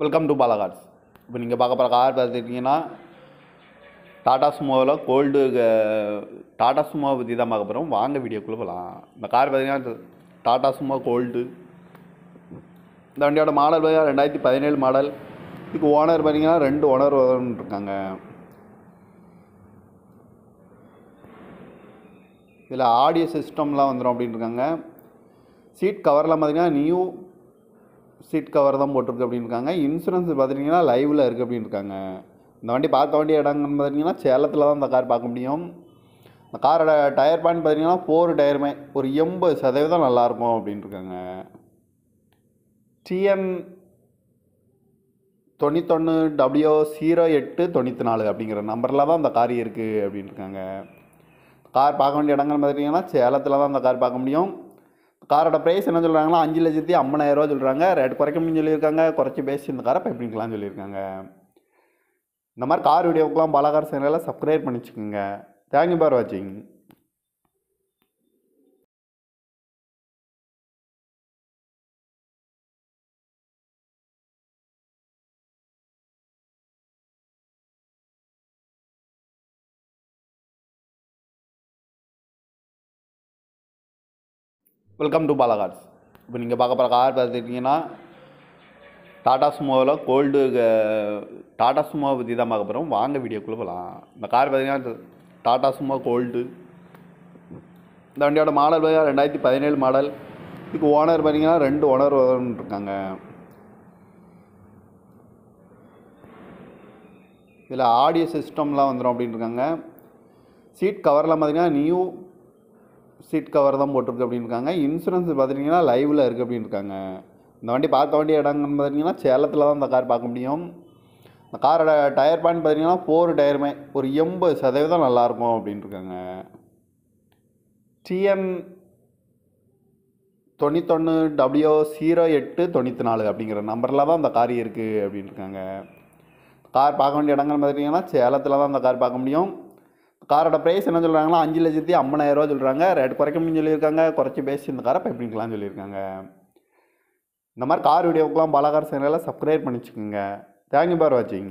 welcome to பாலகாட்ஸ் இப்போ நீங்கள் பார்க்க போகிற கார் பார்த்துக்கிட்டிங்கன்னா டாடா சுமோவில் கோல்டு டாடா சுமோ பற்றி தான் பார்க்க போகிறோம் வாங்க வீடியோக்குள்ளே போகலாம் இந்த கார் பார்த்தீங்கன்னா டாடா சுமோ கோல்டு இந்த வண்டியோட மாடல் பார்த்திங்கன்னா ரெண்டாயிரத்தி பதினேழு மாடல் இதுக்கு ஓனர் பார்த்தீங்கன்னா ரெண்டு ஓனர் இருக்காங்க இதில் ஆடியோ சிஸ்டம்லாம் வந்துடும் அப்படின்ட்டுருக்காங்க சீட் கவரில் பார்த்திங்கன்னா நியூ சீட் கவர் தான் போட்டிருக்கு அப்படின்னு இருக்காங்க இன்சூரன்ஸ் பார்த்துட்டிங்கன்னா லைவில் இருக்குது அப்படின்னு இருக்காங்க இந்த வண்டி பார்க்க வேண்டிய இடங்கன்னு பார்த்தீங்கன்னா சேலத்தில் தான் இந்த கார் பார்க்க முடியும் இந்த காரோட டயர் பாயிண்ட் பார்த்தீங்கன்னா ஃபோர் டயருமே ஒரு எண்பது சதவீதம் நல்லாயிருக்கும் இருக்காங்க டிஎன் தொண்ணூத்தொன்று டபிள்யூ ஜீரோ எட்டு தொண்ணூற்றி நாலு அப்படிங்கிற நம்பரில் தான் அந்த கார் இருக்குது அப்படின்ட்டுருக்காங்க கார் பார்க்க வேண்டிய இடங்கள்னு பார்த்தீங்கன்னா சேலத்தில் தான் அந்த கார் பார்க்க முடியும் காரோட ப்ரைஸ் என்ன சொல்கிறாங்கன்னா அஞ்சு லட்சத்தி ரூபா சொல்கிறாங்க ரேட் குறைக்கணும்னு சொல்லியிருக்காங்க குறைச்சி பேசி இந்த காரை பயப்படிக்கலாம்னு சொல்லியிருக்காங்க இந்த மாதிரி கார் வீடியோக்கெலாம் பலகார சேனலில் சப்ஸ்கிரைப் பண்ணிச்சுக்கோங்க தேங்க்யூ ஃபார் வாட்சிங் வெல்கம் டு பாலாகார்ட்ஸ் இப்போ நீங்கள் பார்க்க போகிற கார் பார்த்துக்கிட்டிங்கன்னா டாடா சுமோவில் கோல்டு டாடா சுமோ பற்றி தான் பார்க்க போகிறோம் வாங்க வீடியோக்குள்ளே போகலாம் இந்த கார் பார்த்தீங்கன்னா டாடா சுமோ கோல்டு இந்த வண்டியோட மாடல் பார்த்தீங்கன்னா ரெண்டாயிரத்தி பதினேழு மாடல் இதுக்கு ஓனர் பார்த்தீங்கன்னா ரெண்டு ஓனர் இருக்காங்க இதில் ஆடியோ சிஸ்டம்லாம் வந்துடும் அப்படின்ட்டுருக்காங்க சீட் கவரில் பார்த்திங்கன்னா நியூ சீட் கவர் தான் போட்டிருக்கு அப்படின்னு இருக்காங்க இன்சூரன்ஸ் பார்த்துட்டிங்கன்னா லைவில் இருக்குது அப்படின்னு இருக்காங்க இந்த வண்டி பார்த்த வண்டி இடங்கன்னு பார்த்தீங்கன்னா சேலத்தில் தான் இந்த கார் பார்க்க முடியும் இந்த காரோட டயர் பாயிண்ட் பார்த்தீங்கன்னா ஃபோர் டயருமே ஒரு எண்பது சதவீதம் நல்லாயிருக்கும் இருக்காங்க டிஎன் தொண்ணூத்தொன்று டபிள்யூ ஜீரோ எட்டு தொண்ணூற்றி நாலு அப்படிங்கிற நம்பரில் தான் அந்த கார் இருக்குது இருக்காங்க கார் பார்க்க வேண்டிய இடங்கள் பார்த்தீங்கன்னா சேலத்தில் தான் அந்த கார் பார்க்க முடியும் காரோட ப்ரைஸ் என்ன சொல்கிறாங்கன்னா அஞ்சு லட்சத்தி ரூபா சொல்கிறாங்க ரேட் குறைக்கணும்னு சொல்லியிருக்காங்க குறைச்சி பேசி இந்த காரை பைப்பிங்கலாம் சொல்லியிருக்காங்க இந்த மாதிரி கார் வீடியோக்கெலாம் பலகார சேனலில் சப்ஸ்கிரைப் பண்ணிச்சுக்கோங்க தேங்க்யூ ஃபார் வாட்சிங்